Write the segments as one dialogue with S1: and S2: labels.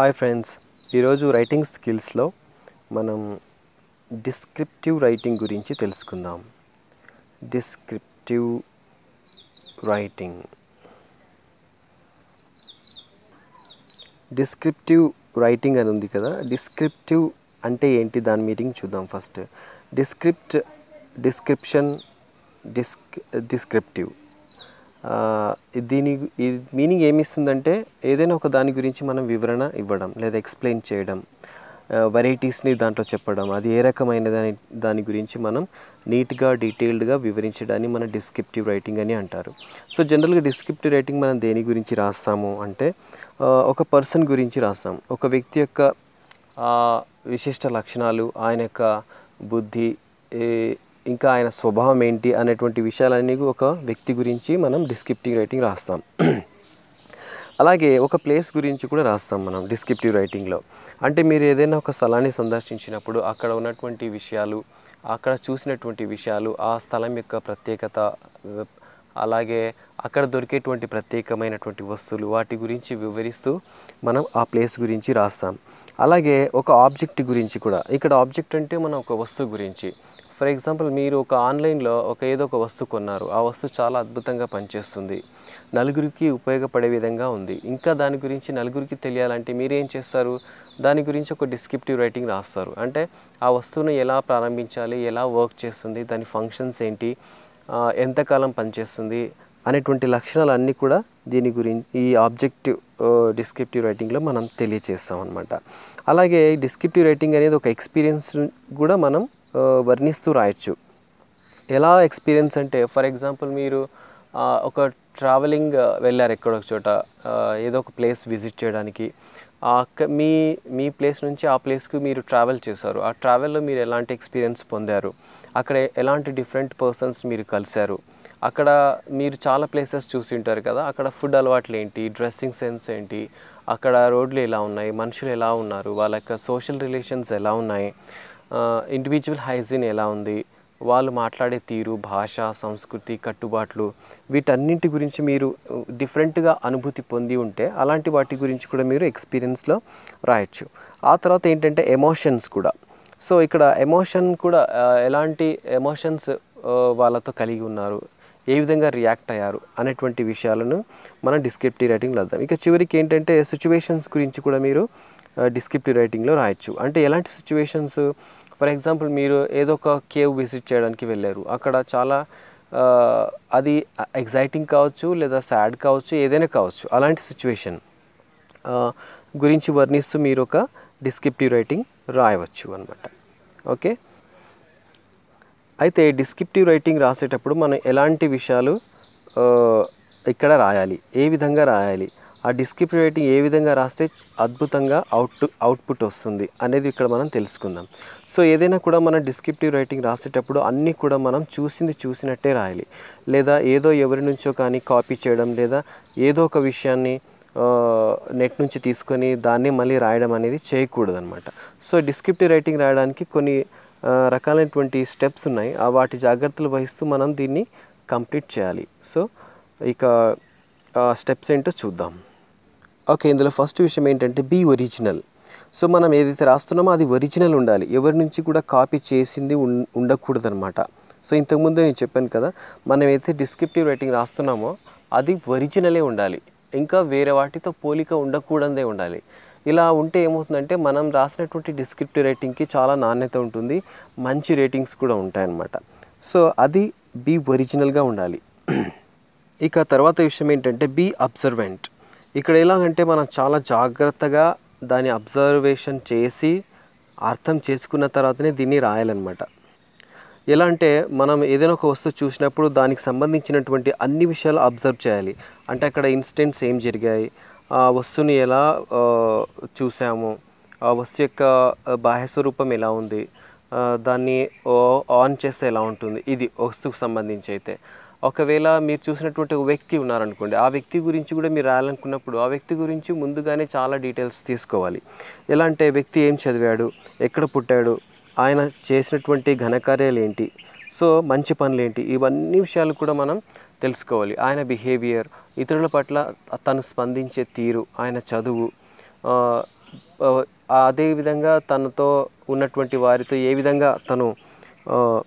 S1: hi friends ఈరోజు writing స్కిల్స్లో మనం డిస్క్రిప్టివ్ రైటింగ్ గురించి తెలుసుకుందాం డిస్క్రిప్టివ్ రైటింగ్ డిస్క్రిప్టివ్ రైటింగ్ అని ఉంది కదా డిస్క్రిప్టివ్ అంటే ఏంటి దాని మీటింగ్ చూద్దాం first descript description disc descriptive దీని మీనింగ్ ఏమిస్తుందంటే ఏదైనా ఒక దాని గురించి మనం వివరణ ఇవ్వడం లేదా ఎక్స్ప్లెయిన్ చేయడం వెరైటీస్ని దాంట్లో చెప్పడం అది ఏ రకమైన దాని దాని గురించి మనం నీట్గా డీటెయిల్డ్గా వివరించడాన్ని మన డిస్క్రిప్టివ్ రైటింగ్ అని అంటారు సో జనరల్గా డిస్క్రిప్టివ్ రైటింగ్ మనం దేని గురించి రాస్తాము అంటే ఒక పర్సన్ గురించి రాస్తాం ఒక వ్యక్తి యొక్క విశిష్ట లక్షణాలు ఆయన యొక్క బుద్ధి ఇంకా ఆయన స్వభావం ఏంటి అనేటువంటి విషయాలన్నీ ఒక వ్యక్తి గురించి మనం డిస్క్రిప్టివ్ రైటింగ్ రాస్తాం అలాగే ఒక ప్లేస్ గురించి కూడా రాస్తాం మనం డిస్క్రిప్టివ్ రైటింగ్లో అంటే మీరు ఏదైనా ఒక స్థలాన్ని సందర్శించినప్పుడు అక్కడ ఉన్నటువంటి విషయాలు అక్కడ చూసినటువంటి విషయాలు ఆ స్థలం యొక్క ప్రత్యేకత అలాగే అక్కడ దొరికేటువంటి ప్రత్యేకమైనటువంటి వస్తువులు వాటి గురించి వివరిస్తూ మనం ఆ ప్లేస్ గురించి రాస్తాం అలాగే ఒక ఆబ్జెక్ట్ గురించి కూడా ఇక్కడ ఆబ్జెక్ట్ అంటే మనం ఒక వస్తువు గురించి ఫర్ ఎగ్జాంపుల్ మీరు ఒక ఆన్లైన్లో ఒక ఏదో ఒక వస్తువు కొన్నారు ఆ వస్తువు చాలా అద్భుతంగా పనిచేస్తుంది నలుగురికి ఉపయోగపడే విధంగా ఉంది ఇంకా దాని గురించి నలుగురికి తెలియాలంటే మీరేం చేస్తారు దాని గురించి ఒక డిస్క్రిప్టివ్ రైటింగ్ రాస్తారు అంటే ఆ వస్తువును ఎలా ప్రారంభించాలి ఎలా వర్క్ చేస్తుంది దాని ఫంక్షన్స్ ఏంటి ఎంతకాలం పనిచేస్తుంది అనేటువంటి లక్షణాలు అన్నీ కూడా దీని గురించి ఈ ఆబ్జెక్టివ్ డిస్క్రిప్టివ్ రైటింగ్లో మనం తెలియచేస్తామన్నమాట అలాగే డిస్క్రిప్టివ్ రైటింగ్ అనేది ఒక ఎక్స్పీరియన్స్ కూడా మనం వర్ణిస్తూ రాయొచ్చు ఎలా ఎక్స్పీరియన్స్ అంటే ఫర్ ఎగ్జాంపుల్ మీరు ఒక ట్రావెలింగ్ వెళ్ళారు ఎక్కడొక చోట ఏదో ఒక ప్లేస్ విజిట్ చేయడానికి మీ మీ ప్లేస్ నుంచి ఆ ప్లేస్కి మీరు ట్రావెల్ చేశారు ఆ ట్రావెల్లో మీరు ఎలాంటి ఎక్స్పీరియన్స్ పొందారు అక్కడ ఎలాంటి డిఫరెంట్ పర్సన్స్ మీరు కలిశారు అక్కడ మీరు చాలా ప్లేసెస్ చూసి ఉంటారు కదా అక్కడ ఫుడ్ అలవాట్లు ఏంటి డ్రెస్సింగ్ సెన్స్ ఏంటి అక్కడ రోడ్లు ఎలా ఉన్నాయి మనుషులు ఎలా ఉన్నారు వాళ్ళ యొక్క సోషల్ రిలేషన్స్ ఎలా ఉన్నాయి ఇండివిజువల్ హైజీన్ ఎలా ఉంది వాళ్ళు మాట్లాడే తీరు భాష సంస్కృతి కట్టుబాట్లు వీటన్నింటి గురించి మీరు డిఫరెంట్గా అనుభూతి పొంది ఉంటే అలాంటి వాటి గురించి కూడా మీరు ఎక్స్పీరియన్స్లో రాయొచ్చు ఆ తర్వాత ఏంటంటే ఎమోషన్స్ కూడా సో ఇక్కడ ఎమోషన్ కూడా ఎలాంటి ఎమోషన్స్ వాళ్ళతో కలిగి ఉన్నారు ఏ విధంగా రియాక్ట్ అయ్యారు అనేటువంటి విషయాలను మనం డిస్క్రిప్టివ్ రైటింగ్లో అద్దాం ఇక చివరికి ఏంటంటే సిచ్యువేషన్స్ గురించి కూడా మీరు డిస్క్రిప్టివ్ రైటింగ్లో రాయొచ్చు అంటే ఎలాంటి సిచ్యువేషన్స్ ఫర్ ఎగ్జాంపుల్ మీరు ఏదో ఒక కేవ్ విజిట్ చేయడానికి వెళ్ళారు అక్కడ చాలా అది ఎగ్జైటింగ్ కావచ్చు లేదా సాడ్ కావచ్చు ఏదైనా కావచ్చు అలాంటి సిచ్యువేషన్ గురించి వర్ణిస్తూ మీరు ఒక డిస్క్రిప్టివ్ రైటింగ్ రాయవచ్చు అనమాట ఓకే అయితే డిస్క్రిప్టివ్ రైటింగ్ రాసేటప్పుడు మనం ఎలాంటి విషయాలు ఇక్కడ రాయాలి ఏ విధంగా రాయాలి ఆ డిస్క్రిప్టివ్ రైటింగ్ ఏ విధంగా రాస్తే అద్భుతంగా అవుట్ అవుట్పుట్ వస్తుంది అనేది ఇక్కడ మనం తెలుసుకుందాం సో ఏదైనా కూడా మనం డిస్క్రిప్టివ్ రైటింగ్ రాసేటప్పుడు అన్నీ కూడా మనం చూసింది చూసినట్టే రాయాలి లేదా ఏదో ఎవరి నుంచో కానీ కాపీ చేయడం లేదా ఏదో ఒక విషయాన్ని నెట్ నుంచి తీసుకొని దాన్ని మళ్ళీ రాయడం అనేది చేయకూడదనమాట సో డిస్క్రిప్టివ్ రైటింగ్ రాయడానికి కొన్ని రకాలైనటువంటి స్టెప్స్ ఉన్నాయి ఆ వాటి జాగ్రత్తలు వహిస్తూ మనం దీన్ని కంప్లీట్ చేయాలి సో ఇక స్టెప్స్ ఏంటో చూద్దాం ఓకే ఇందులో ఫస్ట్ విషయం ఏంటంటే బీ ఒరిజినల్ సో మనం ఏదైతే రాస్తున్నామో అది ఒరిజినల్ ఉండాలి ఎవరి నుంచి కూడా కాపీ చేసింది ఉండకూడదనమాట సో ఇంతకుముందు నేను చెప్పాను కదా మనం ఏదైతే డిస్క్రిప్టివ్ రైటింగ్ రాస్తున్నామో అది ఒరిజినలే ఉండాలి ఇంకా వేరే వాటితో పోలిక ఉండకూడదే ఉండాలి ఇలా ఉంటే ఏమవుతుందంటే మనం రాసినటువంటి డిస్క్రిప్టివ్ రైటింగ్కి చాలా నాణ్యత ఉంటుంది మంచి రేటింగ్స్ కూడా ఉంటాయన్నమాట సో అది బి ఒరిజినల్గా ఉండాలి ఇక తర్వాత విషయం ఏంటంటే బి అబ్జర్వెంట్ ఇక్కడ ఎలాగంటే మనం చాలా జాగ్రత్తగా దాని అబ్జర్వేషన్ చేసి అర్థం చేసుకున్న తర్వాతనే దీన్ని రాయాలన్నమాట ఎలా అంటే మనం ఏదైనా ఒక వస్తువు చూసినప్పుడు దానికి సంబంధించినటువంటి అన్ని విషయాలు అబ్జర్వ్ చేయాలి అంటే అక్కడ ఇన్స్టెంట్స్ ఏం జరిగాయి ఆ వస్తువుని ఎలా చూసాము ఆ వస్తువు యొక్క బాహ్య స్వరూపం ఎలా ఉంది దాన్ని ఆన్ చేస్తే ఎలా ఉంటుంది ఇది వస్తువుకు సంబంధించి అయితే ఒకవేళ మీరు చూసినటువంటి ఒక వ్యక్తి ఉన్నారనుకోండి ఆ వ్యక్తి గురించి కూడా మీరు రాయాలనుకున్నప్పుడు ఆ వ్యక్తి గురించి ముందుగానే చాలా డీటెయిల్స్ తీసుకోవాలి ఎలా అంటే వ్యక్తి ఏం చదివాడు ఎక్కడ పుట్టాడు ఆయన చేసినటువంటి ఘనకార్యాలు ఏంటి సో మంచి పనులు ఏంటి ఇవన్నీ విషయాలు కూడా మనం తెలుసుకోవాలి ఆయన బిహేవియర్ ఇతరుల పట్ల తను స్పందించే తీరు ఆయన చదువు అదేవిధంగా తనతో ఉన్నటువంటి వారితో ఏ విధంగా తను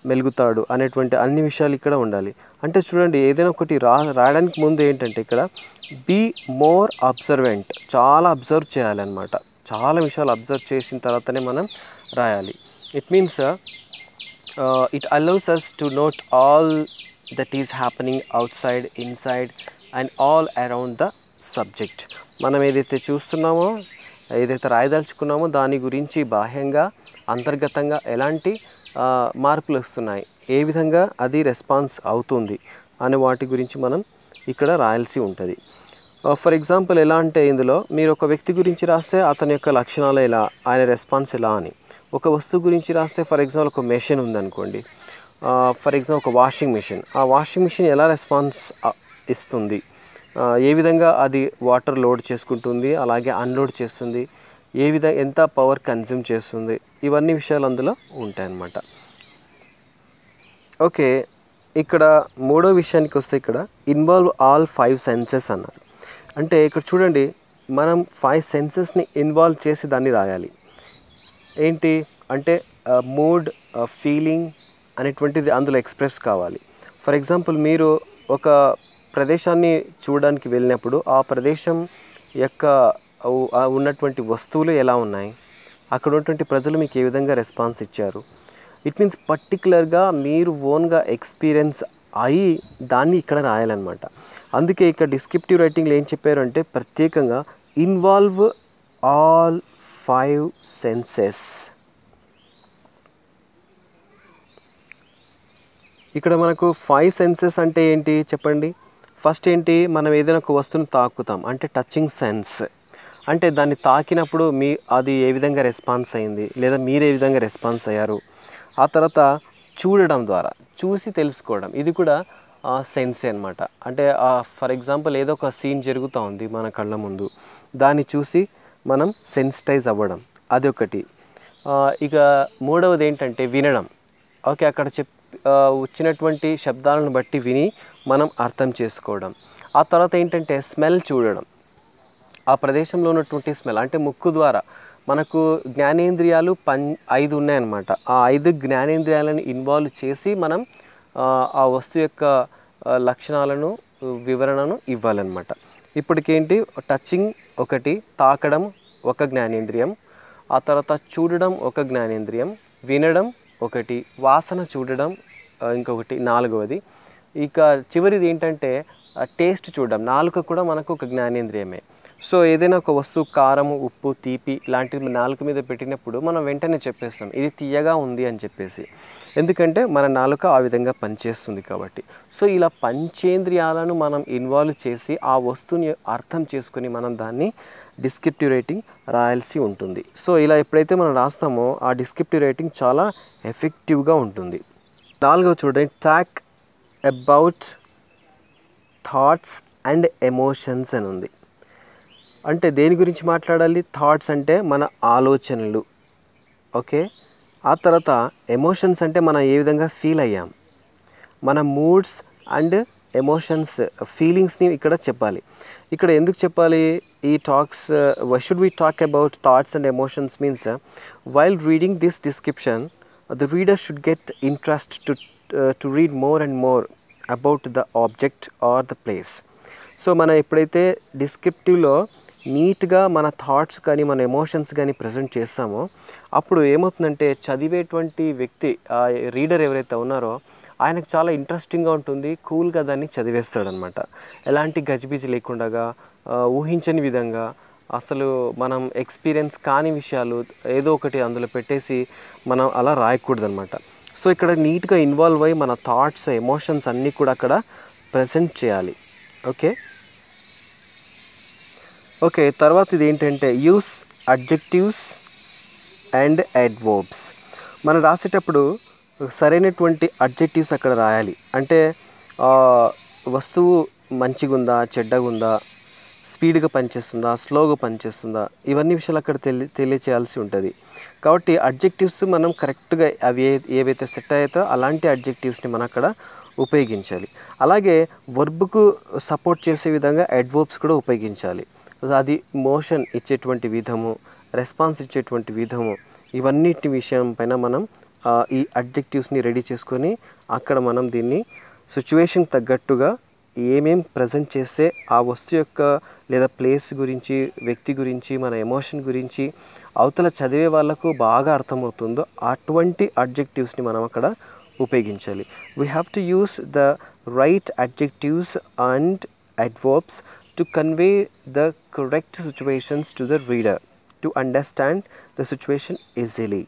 S1: మెలుగుతాడు అనేటువంటి అన్ని విషయాలు ఇక్కడ ఉండాలి అంటే చూడండి ఏదైనా ఒకటి రా రాయడానికి ముందు ఏంటంటే ఇక్కడ బీ మోర్ అబ్జర్వెంట్ చాలా అబ్జర్వ్ చేయాలన్నమాట చాలా విషయాలు అబ్జర్వ్ చేసిన తర్వాతనే మనం రాయాలి it means it allows us to note all that is happening outside inside and all around the subject మనం ఏదైతే చూస్తున్నామో ఏదైతే రాయదలుచుకున్నామో దాని గురించి బాహ్యంగా అంతర్గతంగా ఎలాంటి మార్పులు వస్తున్నాయి ఏ విధంగా అది రెస్పాన్స్ అవుతుంది అనే వాటి గురించి మనం ఇక్కడ రాయాల్సి ఉంటుంది ఫర్ ఎగ్జాంపుల్ ఎలా అంటే ఇందులో మీరు ఒక వ్యక్తి గురించి రాస్తే అతని యొక్క లక్షణాలు ఎలా ఆయన రెస్పాన్స్ ఎలా అని ఒక వస్తువు గురించి రాస్తే ఫర్ ఎగ్జాంపుల్ ఒక మెషిన్ ఉందనుకోండి ఫర్ ఎగ్జాంపుల్ ఒక వాషింగ్ మిషన్ ఆ వాషింగ్ మిషన్ ఎలా రెస్పాన్స్ ఇస్తుంది ఏ విధంగా అది వాటర్ లోడ్ చేసుకుంటుంది అలాగే అన్లోడ్ చేస్తుంది ఏ విధ ఎంత పవర్ కన్జ్యూమ్ చేస్తుంది ఇవన్నీ విషయాలు అందులో ఉంటాయన్నమాట ఓకే ఇక్కడ మూడో విషయానికి వస్తే ఇక్కడ ఇన్వాల్వ్ ఆల్ ఫైవ్ సెన్సెస్ అన్నారు అంటే ఇక్కడ చూడండి మనం ఫైవ్ సెన్సెస్ని ఇన్వాల్వ్ చేసి దాన్ని రాయాలి ఏంటి అంటే మూడ్ ఫీలింగ్ అనేటువంటిది అందులో ఎక్స్ప్రెస్ కావాలి ఫర్ ఎగ్జాంపుల్ మీరు ఒక ప్రదేశాన్ని చూడడానికి వెళ్ళినప్పుడు ఆ ప్రదేశం యొక్క ఉన్నటువంటి వస్తువులు ఎలా ఉన్నాయి అక్కడ ఉన్నటువంటి ప్రజలు మీకు ఏ విధంగా రెస్పాన్స్ ఇచ్చారు ఇట్ మీన్స్ పర్టికులర్గా మీరు ఓన్గా ఎక్స్పీరియన్స్ అయి దాన్ని ఇక్కడ రాయాలన్నమాట అందుకే ఇక్కడ డిస్క్రిప్టివ్ రైటింగ్లో ఏం చెప్పారంటే ప్రత్యేకంగా ఇన్వాల్వ్ ఆల్ ఫైవ్ సెన్సెస్ ఇక్కడ మనకు ఫైవ్ సెన్సెస్ అంటే ఏంటి చెప్పండి ఫస్ట్ ఏంటి మనం ఏదైనా ఒక వస్తువును తాకుతాం అంటే టచింగ్ సెన్స్ అంటే దాన్ని తాకినప్పుడు మీ అది ఏ విధంగా రెస్పాన్స్ అయింది లేదా మీరు ఏ విధంగా రెస్పాన్స్ అయ్యారు ఆ తర్వాత చూడడం ద్వారా చూసి తెలుసుకోవడం ఇది కూడా సెన్సే అనమాట అంటే ఫర్ ఎగ్జాంపుల్ ఏదో ఒక సీన్ జరుగుతూ ఉంది మన కళ్ళ ముందు దాన్ని చూసి మనం సెన్సిటైజ్ అవ్వడం అది ఒకటి ఇక మూడవది ఏంటంటే వినడం ఓకే అక్కడ చెప్ వచ్చినటువంటి శబ్దాలను బట్టి విని మనం అర్థం చేసుకోవడం ఆ తర్వాత ఏంటంటే స్మెల్ చూడడం ఆ ప్రదేశంలో ఉన్నటువంటి స్మెల్ అంటే ముక్కు ద్వారా మనకు జ్ఞానేంద్రియాలు పం ఐదు ఉన్నాయన్నమాట ఆ ఐదు జ్ఞానేంద్రియాలను ఇన్వాల్వ్ చేసి మనం ఆ వస్తువు యొక్క లక్షణాలను వివరణను ఇవ్వాలన్నమాట ఇప్పటికేంటి టచింగ్ ఒకటి తాకడం ఒక జ్ఞానేంద్రియం ఆ తర్వాత చూడడం ఒక జ్ఞానేంద్రియం వినడం ఒకటి వాసన చూడడం ఇంకొకటి నాలుగవది ఇక చివరిది ఏంటంటే టేస్ట్ చూడడం నాలుక కూడా మనకు ఒక జ్ఞానేంద్రియమే సో ఏదైనా ఒక వస్తువు కారం ఉప్పు తీపి ఇలాంటివి నాలుక మీద పెట్టినప్పుడు మనం వెంటనే చెప్పేస్తాం ఇది తీయగా ఉంది అని చెప్పేసి ఎందుకంటే మన నాలుక ఆ విధంగా పనిచేస్తుంది కాబట్టి సో ఇలా పంచేంద్రియాలను మనం ఇన్వాల్వ్ చేసి ఆ వస్తువుని అర్థం చేసుకుని మనం దాన్ని డిస్క్రిప్టివ్ రేటింగ్ రాయాల్సి ఉంటుంది సో ఇలా ఎప్పుడైతే మనం రాస్తామో ఆ డిస్క్రిప్టివ్ రేటింగ్ చాలా ఎఫెక్టివ్గా ఉంటుంది నాలుగవ చూడండి talk about thoughts and emotions అని ఉంది అంటే దేని గురించి మాట్లాడాలి థాట్స్ అంటే మన ఆలోచనలు ఓకే ఆ తర్వాత ఎమోషన్స్ అంటే మనం ఏ విధంగా ఫీల్ అయ్యాం మన మూడ్స్ అండ్ ఎమోషన్స్ ఫీలింగ్స్ని ఇక్కడ చెప్పాలి ఇక్కడ ఎందుకు చెప్పాలి ఈ talks should we talk about thoughts and emotions means while reading this description the reader should get interest to to read more and more about the object or the place so మనం ఎప్పుడైతే డిస్క్రిప్టివ్లో నీట్గా మన thoughts కానీ మన emotions కానీ present చేస్తామో అప్పుడు ఏమవుతుందంటే చదివేటువంటి వ్యక్తి ఆ రీడర్ ఎవరైతే ఉన్నారో ఆయనకు చాలా ఇంట్రెస్టింగ్గా ఉంటుంది కూల్గా దాన్ని చదివేస్తాడనమాట ఎలాంటి గజిబిజి లేకుండా ఊహించని విధంగా అసలు మనం ఎక్స్పీరియన్స్ కాని విషయాలు ఏదో ఒకటి అందులో పెట్టేసి మనం అలా రాయకూడదనమాట సో ఇక్కడ నీట్గా ఇన్వాల్వ్ అయ్యి మన థాట్స్ ఎమోషన్స్ అన్నీ కూడా అక్కడ ప్రజెంట్ చేయాలి ఓకే ఓకే తర్వాత ఇది ఏంటంటే యూస్ అడ్జెక్టివ్స్ అండ్ అడ్వర్బ్స్ మనం రాసేటప్పుడు సరైనటువంటి అడ్జెక్టివ్స్ అక్కడ రాయాలి అంటే వస్తువు మంచిగుందా చెడ్డగుందా స్పీడ్గా పనిచేస్తుందా స్లోగా పనిచేస్తుందా ఇవన్నీ విషయాలు అక్కడ తెలి తెలియచేయాల్సి ఉంటుంది కాబట్టి అడ్జెక్టివ్స్ మనం కరెక్ట్గా అవి ఏవైతే సెట్ అయ్యాయో అలాంటి అడ్జెక్టివ్స్ని మనం అక్కడ ఉపయోగించాలి అలాగే వర్బ్కు సపోర్ట్ చేసే విధంగా అడ్వర్బ్స్ కూడా ఉపయోగించాలి అది మోషన్ ఇచ్చేటువంటి విధము రెస్పాన్స్ ఇచ్చేటువంటి విధము ఇవన్నిటి విషయం పైన మనం ఈ అడ్జెక్టివ్స్ని రెడీ చేసుకొని అక్కడ మనం దీన్ని సిచ్యువేషన్ తగ్గట్టుగా ఏమేం ప్రజెంట్ చేస్తే ఆ వస్తువు యొక్క లేదా ప్లేస్ గురించి వ్యక్తి గురించి మన ఎమోషన్ గురించి అవతల చదివే వాళ్ళకు బాగా అర్థమవుతుందో అటువంటి అడ్జెక్టివ్స్ని మనం అక్కడ ఉపయోగించాలి we have to use the right adjectives and adverbs to convey the correct situations to the reader to understand the situation easily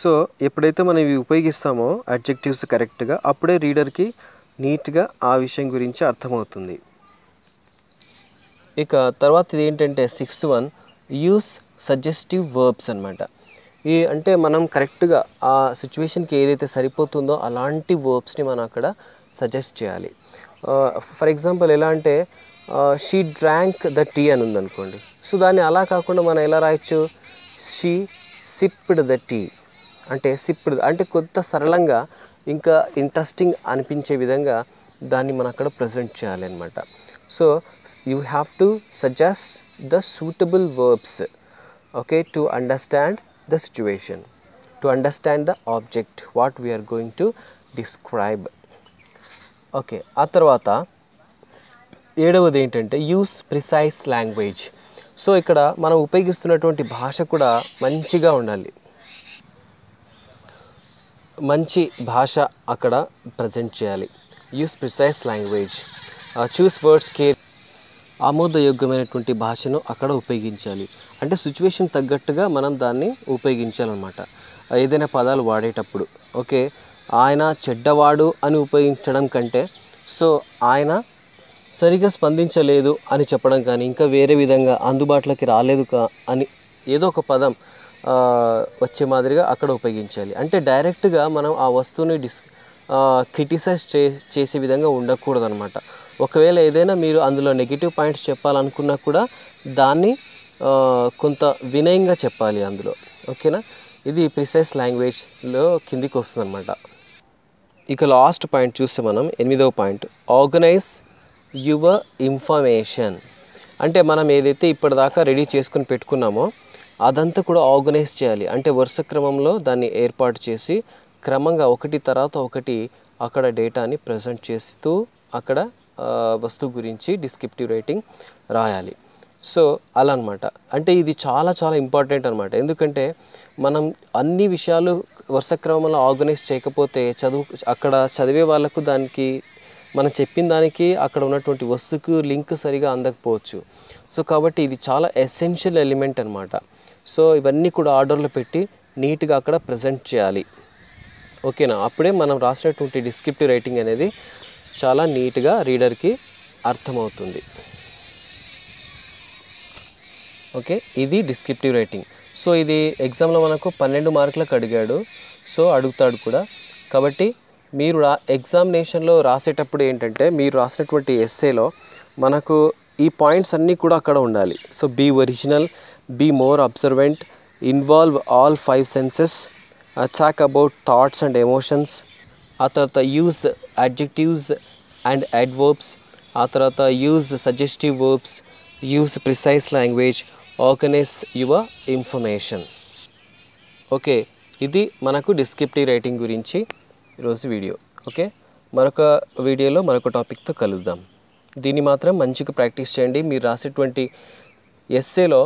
S1: so ఎప్పుడైతే మనం ఇవి ఉపయోగిస్తామో అడ్జెక్టివ్స్ కరెక్ట్గా అప్పుడే రీడర్కి నీట్గా ఆ విషయం గురించి అర్థమవుతుంది ఇక తర్వాత ఇది ఏంటంటే sixth one use suggestive verbs అనమాట ఈ అంటే మనం కరెక్ట్గా ఆ సిచ్యువేషన్కి ఏదైతే సరిపోతుందో అలాంటి వర్బ్స్ని మనం అక్కడ సజెస్ట్ చేయాలి ఫర్ ఎగ్జాంపుల్ ఎలా అంటే షీ డ్రాంక్ ద టీ అని ఉందనుకోండి సో దాన్ని అలా కాకుండా మనం ఎలా రాయొచ్చు షీ సిప్డ్ ద టీ అంటే సిప్డ్ అంటే కొంత సరళంగా ఇంకా ఇంట్రెస్టింగ్ అనిపించే విధంగా దాన్ని మనం అక్కడ ప్రజెంట్ చేయాలి అనమాట so you have to suggest the suitable verbs okay to understand the situation to understand the object what we are going to describe okay ఆ తర్వాత ఏడవది ఏంటంటే యూస్ ప్రిసైజ్ లాంగ్వేజ్ సో ఇక్కడ మనం ఉపయోగిస్తున్నటువంటి భాష కూడా మంచిగా ఉండాలి మంచి భాష అక్కడ ప్రజెంట్ చేయాలి use precise language choose words care ఆమోదయోగ్యమైనటువంటి భాషను అక్కడ ఉపయోగించాలి అంటే సిచ్యువేషన్ తగ్గట్టుగా మనం దాన్ని ఉపయోగించాలన్నమాట ఏదైనా పదాలు వాడేటప్పుడు ఓకే ఆయన చెడ్డవాడు అని ఉపయోగించడం కంటే సో ఆయన సరిగా స్పందించలేదు అని చెప్పడం కానీ ఇంకా వేరే విధంగా అందుబాటులోకి రాలేదు కా అని ఏదో ఒక పదం వచ్చే మాదిరిగా అక్కడ ఉపయోగించాలి అంటే డైరెక్ట్గా మనం ఆ వస్తువుని డిస్ క్రిటిసైజ్ చే చేసే విధంగా ఉండకూడదు అనమాట ఒకవేళ ఏదైనా మీరు అందులో నెగిటివ్ పాయింట్స్ చెప్పాలనుకున్నా కూడా దాన్ని కొంత వినయంగా చెప్పాలి అందులో ఓకేనా ఇది ప్రిసైజ్ లాంగ్వేజ్లో కిందికి అనమాట ఇక లాస్ట్ పాయింట్ చూస్తే మనం ఎనిమిదవ పాయింట్ ఆర్గనైజ్ యువర్ ఇన్ఫర్మేషన్ అంటే మనం ఏదైతే ఇప్పటిదాకా రెడీ చేసుకుని పెట్టుకున్నామో అదంతా కూడా ఆర్గనైజ్ చేయాలి అంటే వరుస క్రమంలో దాన్ని ఏర్పాటు చేసి క్రమంగా ఒకటి తర్వాత ఒకటి అక్కడ డేటాని ప్రజెంట్ చేస్తూ అక్కడ వస్తువు గురించి డిస్క్రిప్టివ్ రైటింగ్ రాయాలి సో అలా అనమాట అంటే ఇది చాలా చాలా ఇంపార్టెంట్ అనమాట ఎందుకంటే మనం అన్ని విషయాలు వరుస క్రమంలో ఆర్గనైజ్ చేయకపోతే చదువు అక్కడ చదివే వాళ్ళకు దానికి మనం చెప్పిన దానికి అక్కడ ఉన్నటువంటి వస్తువుకు లింక్ సరిగా అందకపోవచ్చు సో కాబట్టి ఇది చాలా ఎసెన్షియల్ ఎలిమెంట్ అనమాట సో ఇవన్నీ కూడా ఆర్డర్లో పెట్టి నీట్గా అక్కడ ప్రజెంట్ చేయాలి ఓకేనా అప్పుడే మనం రాసినటువంటి డిస్క్రిప్టివ్ రైటింగ్ అనేది చాలా నీట్గా రీడర్కి అర్థమవుతుంది ఓకే ఇది డిస్క్రిప్టివ్ రైటింగ్ సో ఇది ఎగ్జామ్లో మనకు పన్నెండు మార్కులకు అడిగాడు సో అడుగుతాడు కూడా కాబట్టి మీరు రా ఎగ్జామినేషన్లో రాసేటప్పుడు ఏంటంటే మీరు రాసినటువంటి ఎస్సేలో మనకు ఈ పాయింట్స్ అన్నీ కూడా అక్కడ ఉండాలి so be original be more observant involve all five senses talk about thoughts and emotions ఆ తర్వాత యూజ్ అడ్జెక్టివ్స్ అండ్ అడ్వర్బ్స్ ఆ తర్వాత use suggestive verbs use precise language organise your information okay ఇది మనకు డిస్క్రిప్టివ్ రైటింగ్ గురించి ఈరోజు video okay మరొక వీడియోలో మరొక టాపిక్తో కలుద్దాం దీన్ని మాత్రం మంచిగా ప్రాక్టీస్ చేయండి మీరు రాసేటువంటి ఎస్సేలో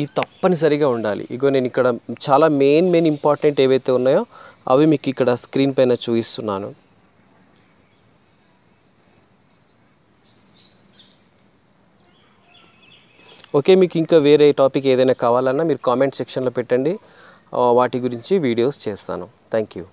S1: ఈ తప్పనిసరిగా ఉండాలి ఇగో నేను ఇక్కడ చాలా మెయిన్ మెయిన్ ఇంపార్టెంట్ ఏవైతే ఉన్నాయో అవి మీకు ఇక్కడ స్క్రీన్ పైన చూపిస్తున్నాను ఓకే మీకు ఇంకా వేరే టాపిక్ ఏదైనా కావాలన్నా మీరు కామెంట్ సెక్షన్లో పెట్టండి వాటి గురించి వీడియోస్ చేస్తాను థ్యాంక్ యూ